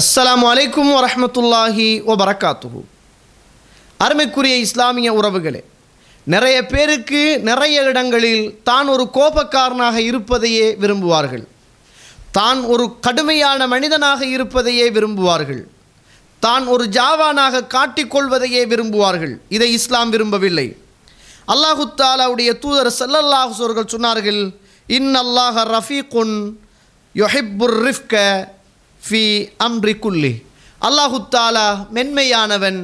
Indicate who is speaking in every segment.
Speaker 1: அஸ்லாம் வலைக்கும் வரமத்துல்லாஹி வரகாத்துஹு அருமைக்குரிய இஸ்லாமிய உறவுகளே நிறைய பேருக்கு நிறைய இடங்களில் தான் ஒரு கோபக்காரனாக இருப்பதையே விரும்புவார்கள் தான் ஒரு கடுமையான மனிதனாக இருப்பதையே விரும்புவார்கள் தான் ஒரு ஜாவானாக காட்டிக்கொள்வதையே விரும்புவார்கள் இதை இஸ்லாம் விரும்பவில்லை அல்லாஹு தாலாவுடைய தூதர் சல்லல்லாஹு சொன்னார்கள் இன் அல்லாஹ ரஃபீகுன் யொஹிப்புர் ரிஃப்க ஃபி அம்ரி குல்லி அல்லாஹு தாலா மென்மையானவன்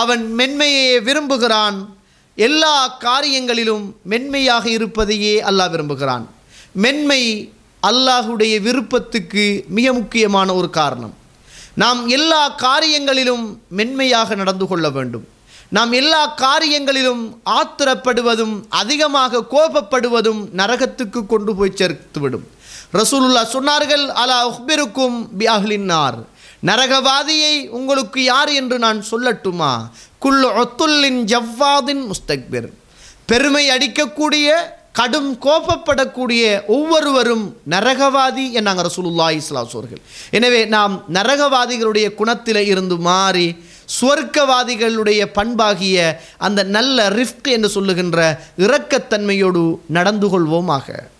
Speaker 1: அவன் மென்மையே விரும்புகிறான் எல்லா காரியங்களிலும் மென்மையாக இருப்பதையே அல்லாஹ் விரும்புகிறான் மென்மை அல்லாஹுடைய விருப்பத்துக்கு மிக முக்கியமான ஒரு காரணம் நாம் எல்லா காரியங்களிலும் மென்மையாக நடந்து கொள்ள வேண்டும் நாம் எல்லா காரியங்களிலும் ஆத்திரப்படுவதும் அதிகமாக கோபப்படுவதும் நரகத்துக்கு கொண்டு போய் சேர்த்துவிடும் ரசூலுல்லா சொன்னார்கள் அலா உஹ்பிருக்கும் பியாகலின்னார் நரகவாதியை உங்களுக்கு யார் என்று நான் சொல்லட்டுமா குல் ஒத்துல்லின் ஜவ்வாதின் முஸ்தக்பிர் பெருமை அடிக்கக்கூடிய கடும் கோபப்படக்கூடிய ஒவ்வொருவரும் நரகவாதி என்னாங்க ரசூலுல்லா இஸ்லாசோர்கள் எனவே நாம் நரகவாதிகளுடைய குணத்தில் இருந்து மாறி சுவர்க்கவாதிகளுடைய பண்பாகிய அந்த நல்ல ரிஃப்க் என்று சொல்லுகின்ற இரக்கத்தன்மையோடு நடந்து கொள்வோமாக